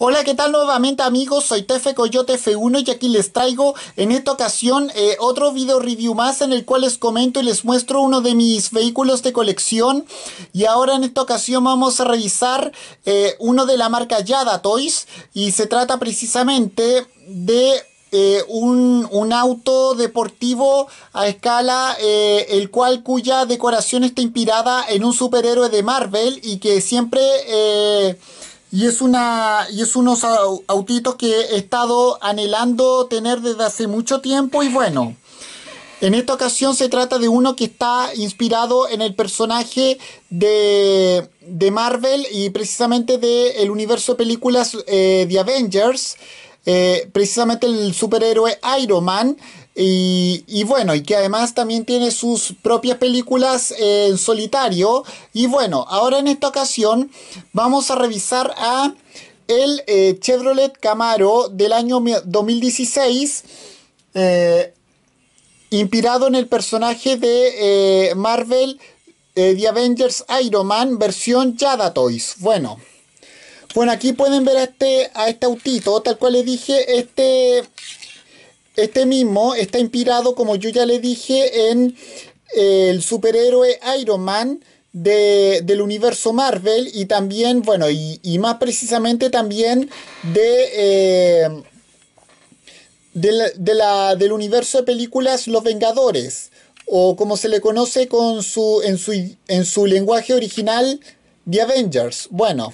Hola, ¿qué tal nuevamente amigos? Soy Tefe Coyote F1 y aquí les traigo en esta ocasión eh, otro video review más en el cual les comento y les muestro uno de mis vehículos de colección y ahora en esta ocasión vamos a revisar eh, uno de la marca Yada Toys y se trata precisamente de eh, un, auto deportivo a escala, el cual cuya decoración está inspirada en un superhéroe de Marvel y que siempre y es, una, y es unos autitos que he estado anhelando tener desde hace mucho tiempo y bueno, en esta ocasión se trata de uno que está inspirado en el personaje de, Marvel y precisamente del el universo de películas eh, de Avengers, eh, precisamente el superhéroe Iron Man, y, bueno, y que además también tiene sus propias películas en solitario. Y bueno, ahora en esta ocasión vamos a revisar a el eh, Chevrolet Camaro del año 2016, eh, inspirado en el personaje de eh, Marvel The Avengers Iron Man, versión Yada Toys. Bueno. Bueno, aquí pueden ver a este, a este autito, tal cual les dije, este este mismo está inspirado, como yo ya le dije, en eh, el superhéroe Iron Man del universo Marvel y también, bueno, y, más precisamente también de, eh, del universo de películas Los Vengadores, o como se le conoce con su, en, su, en su lenguaje original, The Avengers. Bueno,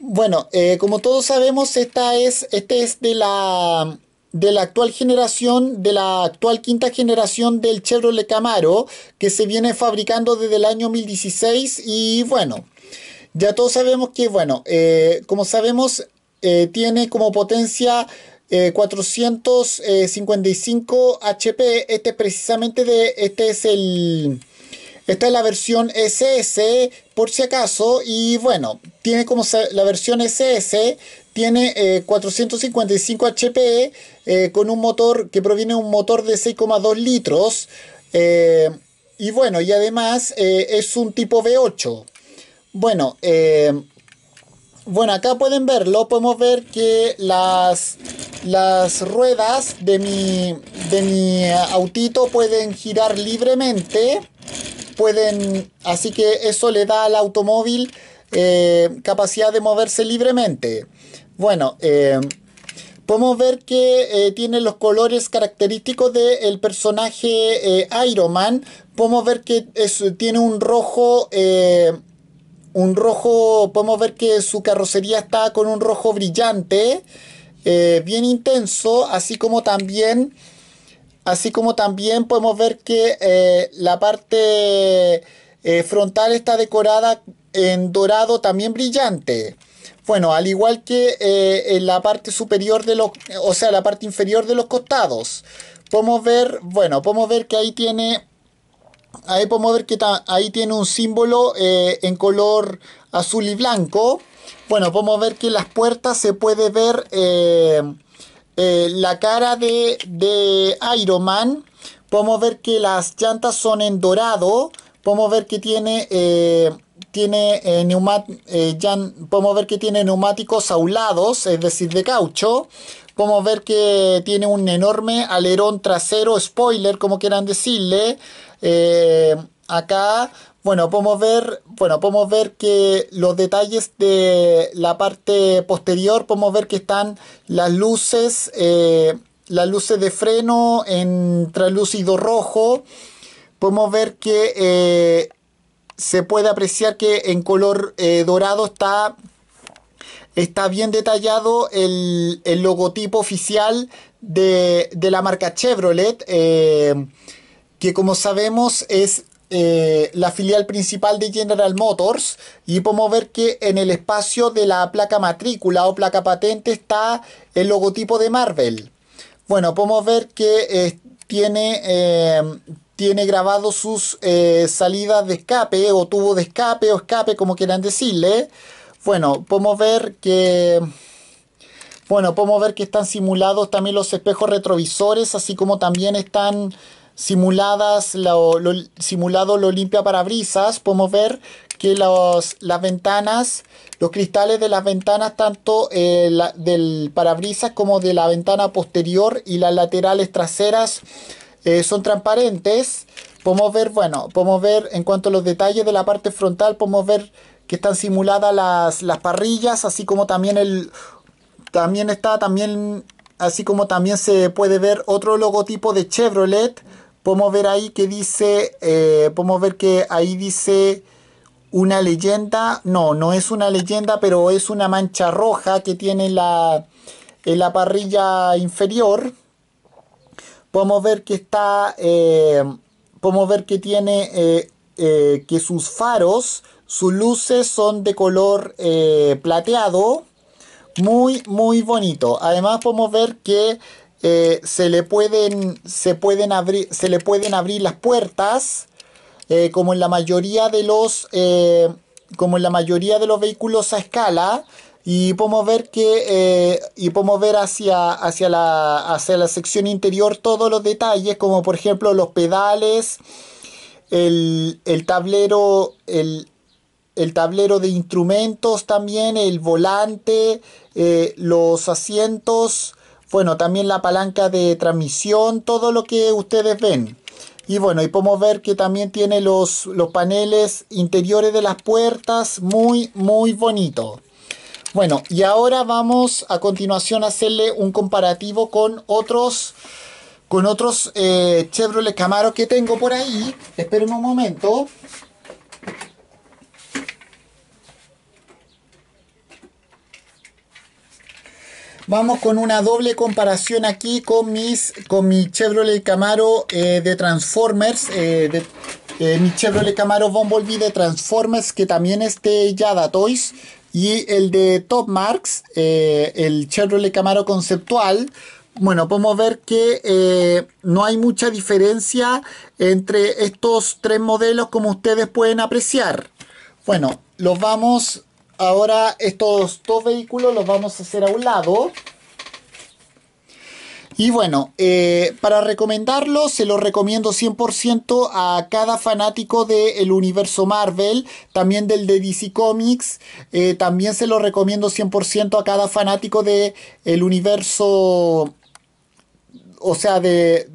bueno eh, como todos sabemos, esta es, este es de la de la actual generación, de la actual quinta generación del Chevrolet Camaro, que se viene fabricando desde el año 2016 y bueno, ya todos sabemos que, bueno, eh, como sabemos, eh, tiene como potencia 455 eh, HP, este precisamente de, este es el... Esta es la versión SS, por si acaso, y bueno, tiene como la versión SS, tiene 455 eh, HP eh, con un motor que proviene de un motor de 6,2 litros. Eh, y bueno, y además es un tipo V8. Bueno, bueno, acá pueden verlo, podemos ver que las, las ruedas de mi, de mi autito pueden girar libremente. Pueden, así que eso le da al automóvil capacidad de moverse libremente. Bueno, eh, podemos ver que eh, tiene los colores característicos del personaje eh, Iron Man. Podemos ver que tiene un rojo, un rojo, podemos ver que su carrocería está con un rojo brillante, bien intenso, así como también... Así como también podemos ver que la parte frontal está decorada en dorado también brillante. Bueno, al igual que eh, en la parte superior de los, o sea, la parte inferior de los costados, podemos ver, bueno, podemos ver que ahí tiene, ahí podemos ver que ahí tiene un símbolo eh, en color azul y blanco. Bueno, podemos ver que en las puertas se puede ver eh, la cara de, de Iron Man. Podemos ver que las llantas son en dorado. Podemos ver que tiene tiene eh, neumáticos, eh, podemos ver que tiene neumáticos aulados, es decir, de caucho. Podemos ver que tiene un enorme alerón trasero, spoiler, como quieran decirle. Eh, acá, bueno, podemos ver, bueno, podemos ver que los detalles de la parte posterior, podemos ver que están las luces, las luces de freno en translúcido rojo. Podemos ver que se puede apreciar que en color eh, dorado está, está bien detallado el, logotipo oficial de, la marca Chevrolet, eh, que como sabemos es eh, la filial principal de General Motors y podemos ver que en el espacio de la placa matrícula o placa patente está el logotipo de Marvel. Bueno, podemos ver que tiene, tiene grabado sus eh, salidas de escape o tubo de escape o escape como quieran decirle bueno podemos ver que bueno podemos ver que están simulados también los espejos retrovisores así como también están simuladas lo, simulado lo limpia parabrisas podemos ver que los, las ventanas los cristales de las ventanas tanto eh, del parabrisas como de la ventana posterior y las laterales traseras eh, son transparentes. Podemos ver, bueno, podemos ver en cuanto a los detalles de la parte frontal, podemos ver que están simuladas las, parrillas, así como también el también está también así como también se puede ver otro logotipo de Chevrolet. Podemos ver ahí que dice, eh, podemos ver que ahí dice una leyenda, no, no es una leyenda, pero es una mancha roja que tiene la, en la parrilla inferior podemos ver que está, eh, podemos ver que tiene, eh, eh, que sus faros, sus luces son de color plateado, muy, muy bonito. Además podemos ver que se le pueden, se pueden abrir, se le pueden abrir las puertas, como en la mayoría de los, como en la mayoría de los vehículos a escala, y podemos ver que eh, y podemos ver hacia, hacia, la, hacia la sección interior todos los detalles como por ejemplo los pedales el, el tablero el, el, tablero de instrumentos también el volante eh, los asientos bueno también la palanca de transmisión todo lo que ustedes ven y bueno, y podemos ver que también tiene los, los paneles interiores de las puertas, muy, muy bonito. Bueno, y ahora vamos a continuación a hacerle un comparativo con otros con otros eh, Chevrolet Camaro que tengo por ahí. Esperen un momento. Vamos con una doble comparación aquí con mis con mi Chevrolet Camaro eh, de Transformers, eh, de, mi Chevrolet Camaro Bumblebee de Transformers que también es de Yada Toys, y el de Top Marks, eh, el Chevrolet Camaro conceptual, bueno, podemos ver que eh, no hay mucha diferencia entre estos tres modelos como ustedes pueden apreciar. Bueno, los vamos, ahora estos dos vehículos los vamos a hacer a un lado. Y bueno, eh, para recomendarlo, se lo recomiendo 100% a cada fanático del universo Marvel, también del de DC Comics, eh, también se lo recomiendo 100% a cada fanático del universo, o sea, de,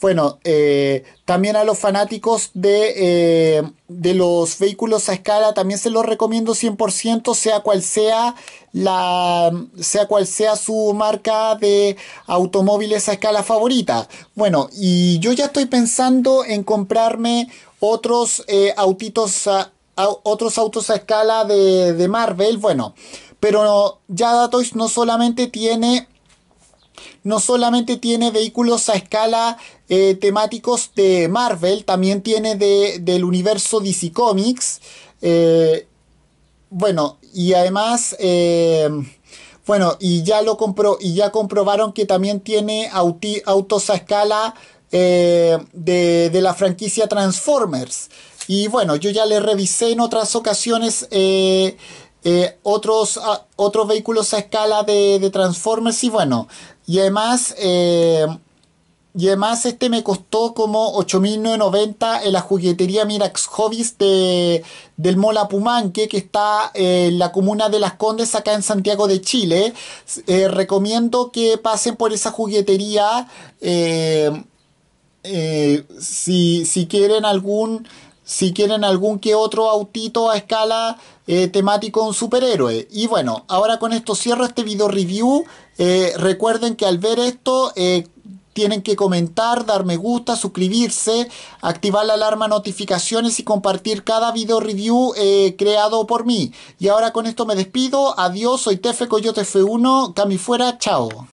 bueno, eh, también a los fanáticos eh, de, los vehículos a escala, también se los recomiendo 100%, sea cual sea, la, sea cual sea su marca de automóviles a escala favorita. Bueno, y yo ya estoy pensando en comprarme otros eh, autitos otros autos a escala de, de Marvel. Bueno, pero ya Datoys no solamente tiene no solamente tiene vehículos a escala eh, temáticos de Marvel, también tiene del universo DC Comics. Eh, bueno, y además, eh, bueno, y ya lo y ya comprobaron que también tiene autos a escala de, la franquicia Transformers. Y bueno, yo ya le revisé en otras ocasiones. otros, otros vehículos a escala de, de, Transformers y bueno, y además, eh, y además este me costó como 8.990 en la juguetería Mirax Hobbies de, del Mola Pumanque, que está eh, en la comuna de Las Condes, acá en Santiago de Chile. Eh, recomiendo que pasen por esa juguetería si quieren algún si quieren algún que otro autito a escala eh, temático un superhéroe. Y bueno, ahora con esto cierro este video review. Eh, recuerden que al ver esto eh, tienen que comentar, dar me gusta, suscribirse, activar la alarma notificaciones y compartir cada video review creado por mí. Y ahora con esto me despido. Adiós, soy Tefe Coyote F1. Cami fuera, chao.